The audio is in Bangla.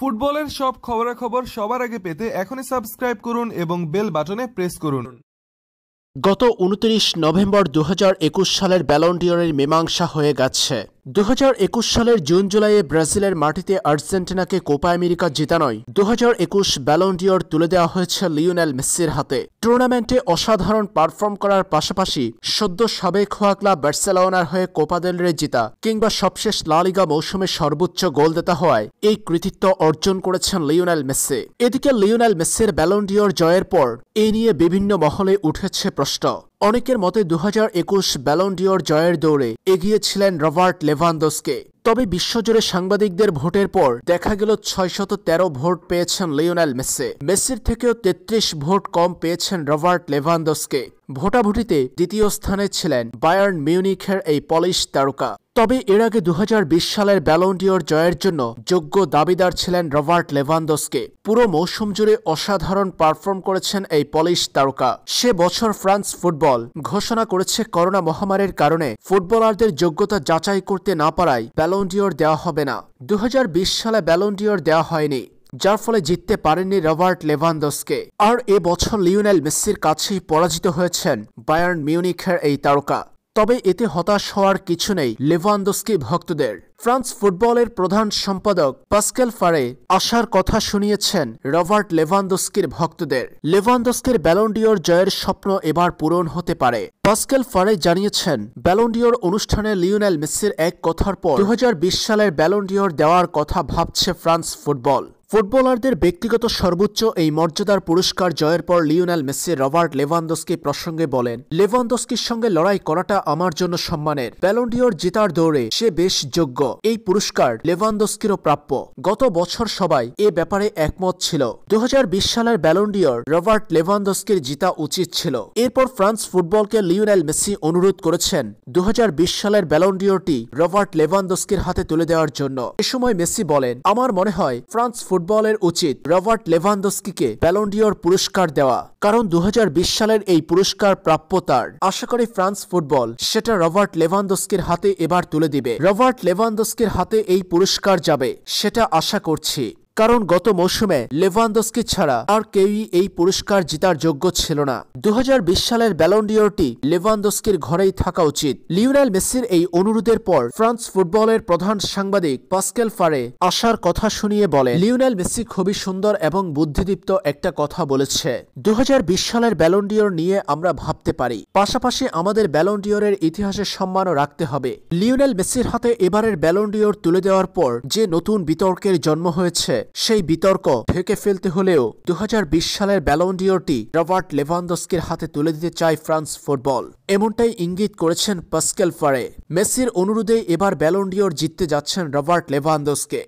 ফুটবলের সব খবরাখবর সবার আগে পেতে এখনই সাবস্ক্রাইব করুন এবং বেল বাটনে প্রেস করুন গত উনত্রিশ নভেম্বর দু সালের ব্যালন্ডিয়রের মীমাংসা হয়ে গেছে দু সালের জুন জুলাইয়ে ব্রাজিলের মাটিতে আর্জেন্টিনাকে কোপা আমেরিকা জেতানোয় দু হাজার একুশ ব্যালন্ডিওর তুলে দেওয়া হয়েছে লিওনেল মেসির হাতে টুর্নামেন্টে অসাধারণ পারফর্ম করার পাশাপাশি সদ্য সাবেক হওয়া ক্লাব বার্সেলোনার হয়ে কোপা দেলরে জিতা কিংবা সবশেষ লালিগা মৌসুমে সর্বোচ্চ দেতা হওয়ায় এই কৃতিত্ব অর্জন করেছেন লিওনেল মেসি এদিকে লিওনেল মেসির ব্যালন্ডিওর জয়ের পর এ নিয়ে বিভিন্ন মহলে উঠেছে প্রশ্ন অনেকের মতে দু হাজার একুশ ব্যালন্ডিওর জয়ের দৌড়ে এগিয়েছিলেন রবার্ট লেভান্দোসকে তবে বিশ্বজুড়ে সাংবাদিকদের ভোটের পর দেখা গেল ছয়শত তেরো ভোট পেয়েছেন লিওনেল মেসে মেসির থেকেও তেত্রিশ ভোট কম পেয়েছেন রবার্ট লেভান্দোসকে ভোটাভুটিতে দ্বিতীয় স্থানে ছিলেন বায়ার্ন মিউনিখের এই পলিশ তারকা তবে এর আগে দু সালের ব্যালন্ডিওর জয়ের জন্য যোগ্য দাবিদার ছিলেন রবার্ট লেভান্দোসকে পুরো মৌসুম জুড়ে অসাধারণ পারফর্ম করেছেন এই পলিশ তারকা সে বছর ফ্রান্স ফুটবল ঘোষণা করেছে করোনা মহামারীর কারণে ফুটবলারদের যোগ্যতা যাচাই করতে না পারায় ব্যালন্ডিওর দেওয়া হবে না দু সালে ব্যালন্ডিওর দেওয়া হয়নি যার ফলে জিততে পারেননি রবার্ট লেভানদসকে আর এ বছর লিওনেল মেসির কাছেই পরাজিত হয়েছেন বায়ার্ন মিউনিখের এই তারকা তবে এতে হতাশ হওয়ার কিছু নেই লেভানদস্কি ভক্তদের ফ্রান্স ফুটবলের প্রধান সম্পাদক পাস্কেল ফারে আশার কথা শুনিয়েছেন রবার্ট লেভানদস্কির ভক্তদের লেভানদস্কির ব্যালন্ডিওর জয়ের স্বপ্ন এবার পূরণ হতে পারে পাস্কেল ফারে জানিয়েছেন ব্যালন্ডিওর অনুষ্ঠানে লিওনেল মেসির এক কথার পর দু সালের ব্যালন্ডিওর দেওয়ার কথা ভাবছে ফ্রান্স ফুটবল ফুটবলারদের ব্যক্তিগত সর্বোচ্চ এই মর্যাদার পুরস্কার জয়ের পর লিওনাল মেসি রবার্ট লেভানদস্কি প্রসঙ্গে বলেন লেভানদস্কির সঙ্গে লড়াই করাটা আমার জন্য সম্মানের প্যালন্ডিওর জেতার দৌড়ে সে বেশ যোগ্য এই পুরস্কার লেভানদস্কিরও প্রাপ্য গত বছর সবাই এ ব্যাপারে একমত ছিল দু সালের ব্যালন্ডিওর রবার্ট লেভানদস্কির জিতা উচিত ছিল এরপর ফ্রান্স ফুটবলকে লিওনাল মেসি অনুরোধ করেছেন দু সালের ব্যালন্ডিওরটি রবার্ট লেভানদস্কির হাতে তুলে দেওয়ার জন্য এ সময় মেসি বলেন আমার মনে হয় ফ্রান্স ফুটবলের উচিত রবার্ট লেভানদস্কিকে ব্যালন্ডিওর পুরস্কার দেওয়া কারণ দু সালের এই পুরস্কার প্রাপ্য তার আশা করি ফ্রান্স ফুটবল সেটা রবার্ট লেভানদস্কির হাতে এবার তুলে দিবে রবার্ট লেভানদস্কির হাতে এই পুরস্কার যাবে সেটা আশা করছি কারণ গত মৌসুমে লেভানদোস্কি ছাড়া আর কেউই এই পুরস্কার জিতার যোগ্য ছিল না দু সালের ব্যালন্ডিওরটি লেভানদোস্কির ঘরেই থাকা উচিত লিওনেল মেসির এই অনুরোধের পর ফ্রান্স ফুটবলের প্রধান সাংবাদিক পাস্কেল ফারে আসার কথা শুনিয়ে বলে লিওনেল মেসি খুবই সুন্দর এবং বুদ্ধিদীপ্ত একটা কথা বলেছে দু সালের ব্যালন্ডিওর নিয়ে আমরা ভাবতে পারি পাশাপাশি আমাদের ব্যালন্ডিওরের ইতিহাসে সম্মানও রাখতে হবে লিওনেল মেসির হাতে এবারের ব্যালন্ডিওর তুলে দেওয়ার পর যে নতুন বিতর্কের জন্ম হয়েছে সেই বিতর্ক ঢেকে ফেলতে হলেও দু সালের ব্যালন্ডিওরটি রবার্ট লেভানদস্কির হাতে তুলে দিতে চায় ফ্রান্স ফুটবল এমনটাই ইঙ্গিত করেছেন পাস্কেল ফারে মেসির অনুরোধে এবার ব্যালন্ডিওর জিততে যাচ্ছেন রবার্ট লেভানদস্কে